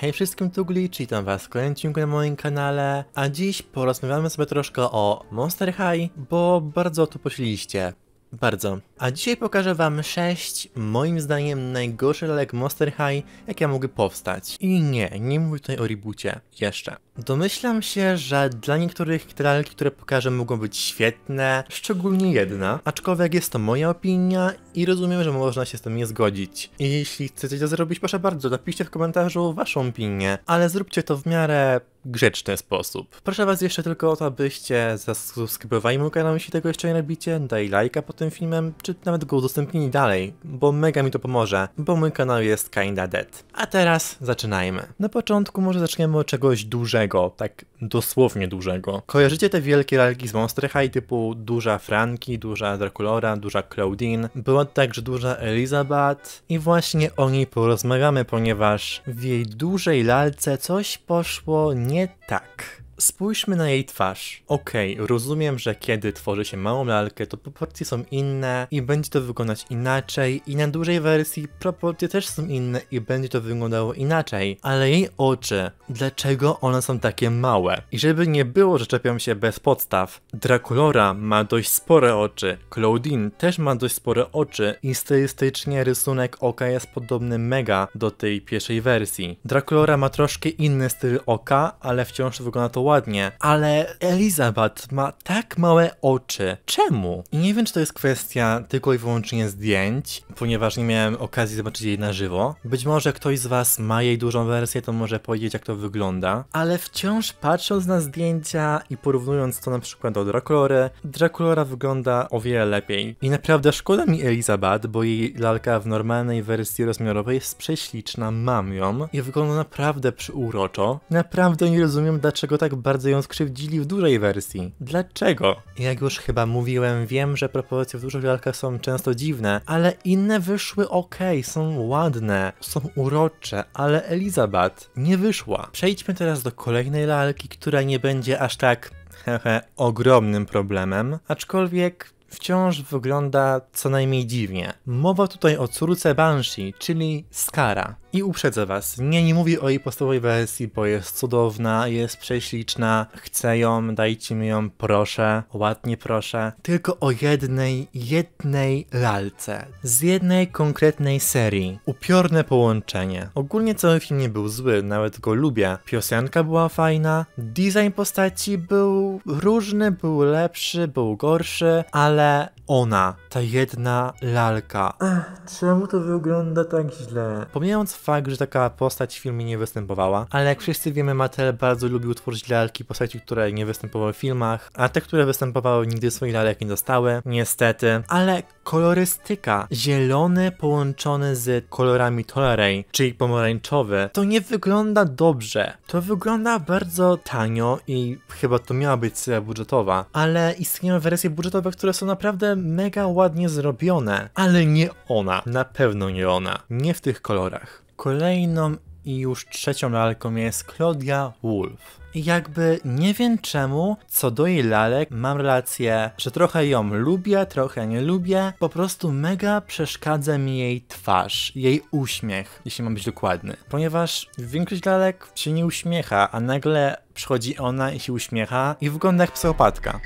Hej wszystkim Tuglicz, witam was w kolejnym odcinku na moim kanale, a dziś porozmawiamy sobie troszkę o Monster High, bo bardzo to prosiliście. Bardzo. A dzisiaj pokażę wam 6 moim zdaniem najgorszych lalek Monster High, jakie mogły powstać. I nie, nie mówię tutaj o reboocie. Jeszcze. Domyślam się, że dla niektórych te lalki, które pokażę mogą być świetne, szczególnie jedna, aczkolwiek jest to moja opinia i rozumiem, że można się z tym nie zgodzić. I jeśli chcecie to zrobić, proszę bardzo, napiszcie w komentarzu waszą opinię, ale zróbcie to w miarę grzeczny sposób. Proszę was jeszcze tylko o to, abyście zasubskrybowali mój kanał, jeśli tego jeszcze nie robicie, daj lajka pod tym filmem, czy nawet go udostępnili dalej, bo mega mi to pomoże, bo mój kanał jest kinda dead. A teraz zaczynajmy. Na początku może zaczniemy od czegoś dużego, tak dosłownie dużego. Kojarzycie te wielkie lalki z Monster High typu duża Franki, duża Draculora, duża Claudine, była także duża Elizabeth i właśnie o niej porozmawiamy, ponieważ w jej dużej lalce coś poszło nie tak. Spójrzmy na jej twarz. Okej, okay, rozumiem, że kiedy tworzy się małą lalkę, to proporcje są inne i będzie to wyglądać inaczej i na dużej wersji proporcje też są inne i będzie to wyglądało inaczej, ale jej oczy, dlaczego one są takie małe? I żeby nie było, że czepią się bez podstaw, Draculora ma dość spore oczy, Claudine też ma dość spore oczy i stylistycznie rysunek oka jest podobny mega do tej pierwszej wersji. Draculora ma troszkę inny styl oka, ale wciąż wygląda to ładnie, ale Elizabeth ma tak małe oczy. Czemu? I nie wiem, czy to jest kwestia tylko i wyłącznie zdjęć, ponieważ nie miałem okazji zobaczyć jej na żywo. Być może ktoś z Was ma jej dużą wersję, to może powiedzieć, jak to wygląda, ale wciąż patrząc na zdjęcia i porównując to na przykład do Draculory, Draculora wygląda o wiele lepiej. I naprawdę szkoda mi Elizabeth, bo jej lalka w normalnej wersji rozmiarowej jest prześliczna, mam ją i wygląda naprawdę przyuroczo. Naprawdę nie rozumiem, dlaczego tak bardzo ją skrzywdzili w dużej wersji. Dlaczego? Jak już chyba mówiłem, wiem, że proporcje w dużych lalkach są często dziwne, ale inne wyszły ok, są ładne, są urocze, ale Elizabeth nie wyszła. Przejdźmy teraz do kolejnej lalki, która nie będzie aż tak hehe, ogromnym problemem, aczkolwiek wciąż wygląda co najmniej dziwnie. Mowa tutaj o córce Banshee, czyli Skara. I uprzedzę was, nie, nie mówię o jej podstawowej wersji, bo jest cudowna, jest prześliczna, chcę ją, dajcie mi ją, proszę, ładnie proszę. Tylko o jednej, jednej lalce. Z jednej konkretnej serii. Upiorne połączenie. Ogólnie cały film nie był zły, nawet go lubię. Piosenka była fajna, design postaci był różny, był lepszy, był gorszy, ale ona, ta jedna lalka. Ech, czemu to wygląda tak źle? Pomijając fakt, że taka postać w filmie nie występowała, ale jak wszyscy wiemy, Mattel bardzo lubił tworzyć lalki postaci, które nie występowały w filmach, a te, które występowały nigdy swoich lalek nie dostały, niestety. Ale Kolorystyka. Zielony połączony z kolorami Toleray, czyli pomarańczowe. To nie wygląda dobrze. To wygląda bardzo tanio i chyba to miała być cena budżetowa. Ale istnieją wersje budżetowe, które są naprawdę mega ładnie zrobione. Ale nie ona. Na pewno nie ona. Nie w tych kolorach. Kolejną i już trzecią lalką jest Claudia Wolf. I jakby nie wiem czemu, co do jej lalek mam rację, że trochę ją lubię, trochę nie lubię. Po prostu mega przeszkadza mi jej twarz, jej uśmiech, jeśli mam być dokładny. Ponieważ większość lalek się nie uśmiecha, a nagle przychodzi ona i się uśmiecha i wygląda jak psychopatka.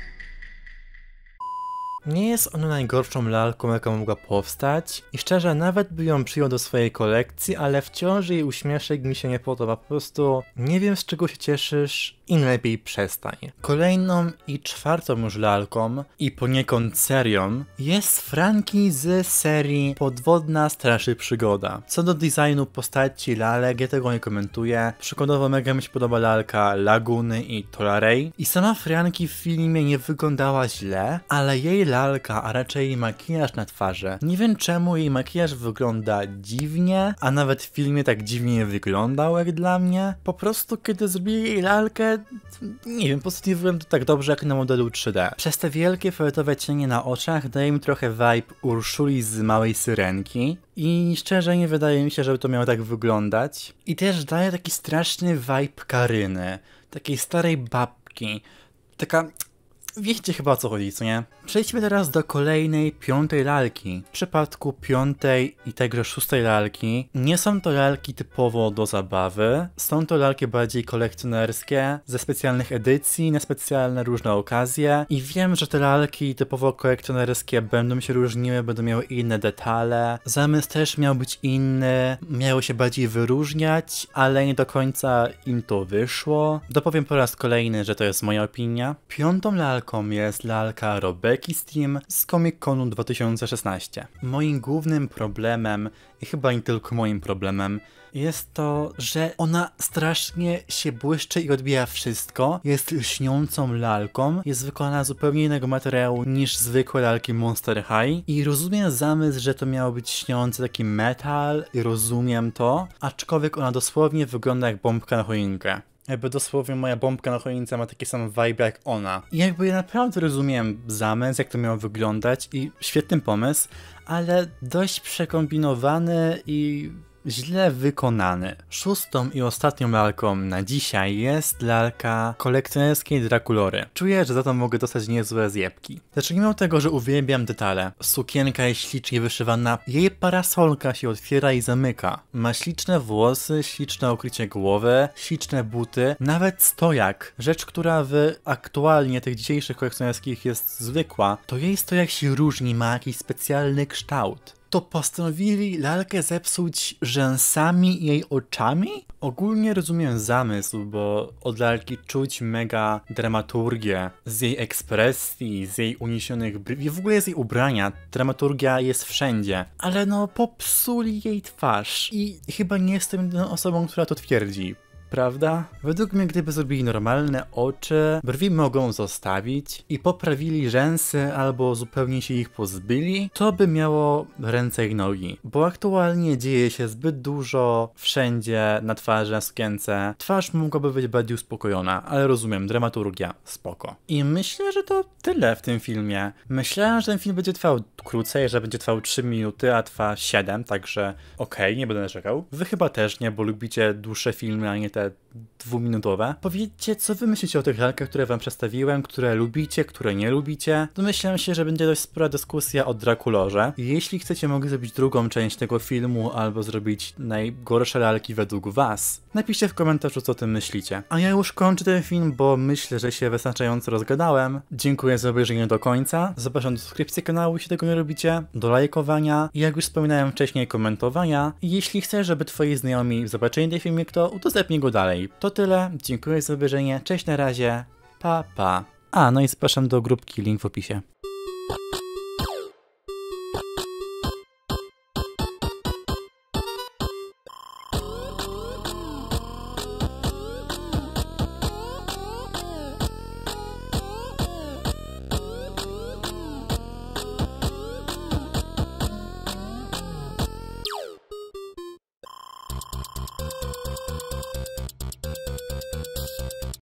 Nie jest ona najgorszą lalką, jaka mogła powstać i szczerze nawet by ją przyjął do swojej kolekcji, ale wciąż jej uśmieszek mi się nie podoba. Po prostu nie wiem z czego się cieszysz, i najlepiej przestań. Kolejną i czwartą już lalką i poniekąd serią jest Franki z serii Podwodna Straszy Przygoda. Co do designu postaci lalek, ja tego nie komentuję. Przykładowo mega mi się podoba lalka Laguny i Tolarej. I sama Franki w filmie nie wyglądała źle, ale jej lalka, a raczej jej makijaż na twarzy. Nie wiem czemu jej makijaż wygląda dziwnie, a nawet w filmie tak dziwnie wyglądał jak dla mnie. Po prostu kiedy zrobili jej lalkę, nie wiem, po prostu nie wygląda tak dobrze jak na modelu 3D. Przez te wielkie fioletowe cienie na oczach daje mi trochę vibe Urszuli z Małej Syrenki i szczerze nie wydaje mi się, żeby to miało tak wyglądać. I też daje taki straszny vibe Karyny, takiej starej babki, taka Wiecie chyba o co chodzi, co nie? Przejdźmy teraz do kolejnej, piątej lalki. W przypadku piątej i także szóstej lalki nie są to lalki typowo do zabawy, są to lalki bardziej kolekcjonerskie, ze specjalnych edycji, na specjalne różne okazje i wiem, że te lalki typowo kolekcjonerskie będą się różniły, będą miały inne detale, zamysł też miał być inny, miały się bardziej wyróżniać, ale nie do końca im to wyszło. Dopowiem po raz kolejny, że to jest moja opinia. Piątą lalkę lalką jest lalka Robeki Steam z Comic Conu 2016. Moim głównym problemem, i chyba nie tylko moim problemem, jest to, że ona strasznie się błyszczy i odbija wszystko, jest lśniącą lalką, jest wykonana z zupełnie innego materiału niż zwykłe lalki Monster High i rozumiem zamysł, że to miało być śniący taki metal i rozumiem to, aczkolwiek ona dosłownie wygląda jak bombka na choinkę jakby dosłownie moja bombka na choince ma taki sam vibe jak ona. I jakby ja naprawdę rozumiem zamysł, jak to miało wyglądać i świetny pomysł, ale dość przekombinowany i Źle wykonany. Szóstą i ostatnią lalką na dzisiaj jest lalka kolekcjonerskiej Draculory. Czuję, że za to mogę dostać niezłe zjebki. Zacznijmy od tego, że uwielbiam detale. Sukienka jest ślicznie wyszywana, jej parasolka się otwiera i zamyka. Ma śliczne włosy, śliczne okrycie głowy, śliczne buty, nawet stojak. Rzecz, która w aktualnie tych dzisiejszych kolekcjonerskich jest zwykła, to jej stojak się różni, ma jakiś specjalny kształt to postanowili lalkę zepsuć rzęsami jej oczami? Ogólnie rozumiem zamysł, bo od lalki czuć mega dramaturgię z jej ekspresji, z jej uniesionych brwi, w ogóle z jej ubrania. Dramaturgia jest wszędzie, ale no popsuli jej twarz i chyba nie jestem jedyną osobą, która to twierdzi prawda? Według mnie, gdyby zrobili normalne oczy, brwi mogą zostawić i poprawili rzęsy albo zupełnie się ich pozbyli, to by miało ręce i nogi. Bo aktualnie dzieje się zbyt dużo wszędzie na twarzy, na sukience. Twarz mogłaby być bardziej uspokojona, ale rozumiem, dramaturgia, spoko. I myślę, że to tyle w tym filmie. Myślałem, że ten film będzie trwał krócej, że będzie trwał 3 minuty, a trwa 7, także okej, okay, nie będę czekał. Wy chyba też nie, bo lubicie dłuższe filmy, a nie te said dwuminutowe. Powiedzcie, co wy myślicie o tych lalkach, które wam przedstawiłem, które lubicie, które nie lubicie. Domyślam się, że będzie dość spora dyskusja o Drakulorze. Jeśli chcecie, mogę zrobić drugą część tego filmu albo zrobić najgorsze lalki według was. Napiszcie w komentarzu, co o tym myślicie. A ja już kończę ten film, bo myślę, że się wystarczająco rozgadałem. Dziękuję za obejrzenie do końca. Zapraszam do subskrypcji kanału, jeśli tego nie robicie, do lajkowania i jak już wspominałem wcześniej, komentowania. Jeśli chcesz, żeby twoi znajomi zobaczyli ten filmik, to udostępnij go dalej i to tyle. Dziękuję za obejrzenie. Cześć na razie. Pa, pa. A, no i zapraszam do grupki, link w opisie.